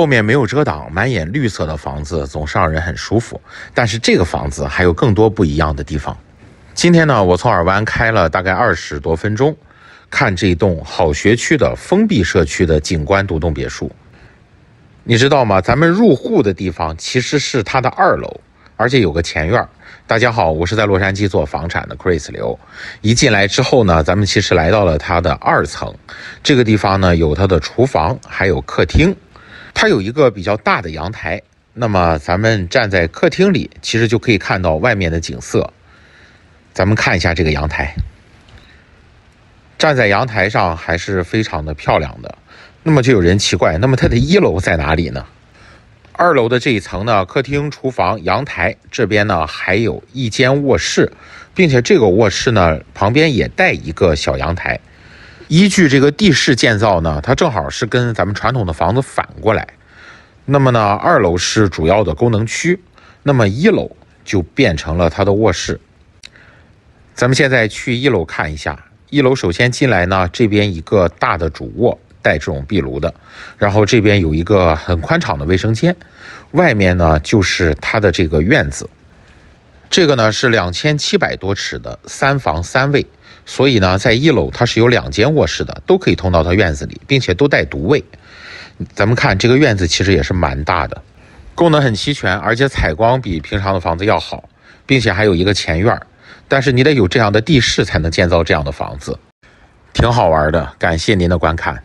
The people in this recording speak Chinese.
后面没有遮挡，满眼绿色的房子总是让人很舒服。但是这个房子还有更多不一样的地方。今天呢，我从尔湾开了大概二十多分钟，看这栋好学区的封闭社区的景观独栋别墅。你知道吗？咱们入户的地方其实是它的二楼，而且有个前院。大家好，我是在洛杉矶做房产的 Chris 刘。一进来之后呢，咱们其实来到了它的二层。这个地方呢，有它的厨房，还有客厅。它有一个比较大的阳台，那么咱们站在客厅里，其实就可以看到外面的景色。咱们看一下这个阳台，站在阳台上还是非常的漂亮的。那么就有人奇怪，那么它的一楼在哪里呢？二楼的这一层呢，客厅、厨房、阳台这边呢，还有一间卧室，并且这个卧室呢，旁边也带一个小阳台。依据这个地势建造呢，它正好是跟咱们传统的房子反过来。那么呢，二楼是主要的功能区，那么一楼就变成了它的卧室。咱们现在去一楼看一下，一楼首先进来呢，这边一个大的主卧带这种壁炉的，然后这边有一个很宽敞的卫生间，外面呢就是它的这个院子。这个呢是两千七百多尺的三房三卫，所以呢，在一楼它是有两间卧室的，都可以通到它院子里，并且都带独卫。咱们看这个院子其实也是蛮大的，功能很齐全，而且采光比平常的房子要好，并且还有一个前院。但是你得有这样的地势才能建造这样的房子，挺好玩的。感谢您的观看。